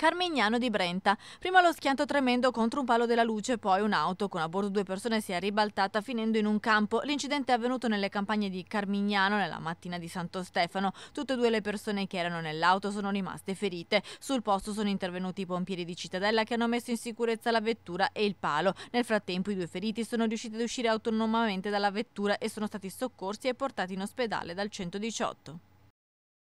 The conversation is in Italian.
Carmignano di Brenta. Prima lo schianto tremendo contro un palo della luce, poi un'auto con a bordo due persone si è ribaltata finendo in un campo. L'incidente è avvenuto nelle campagne di Carmignano nella mattina di Santo Stefano. Tutte e due le persone che erano nell'auto sono rimaste ferite. Sul posto sono intervenuti i pompieri di Cittadella che hanno messo in sicurezza la vettura e il palo. Nel frattempo i due feriti sono riusciti ad uscire autonomamente dalla vettura e sono stati soccorsi e portati in ospedale dal 118.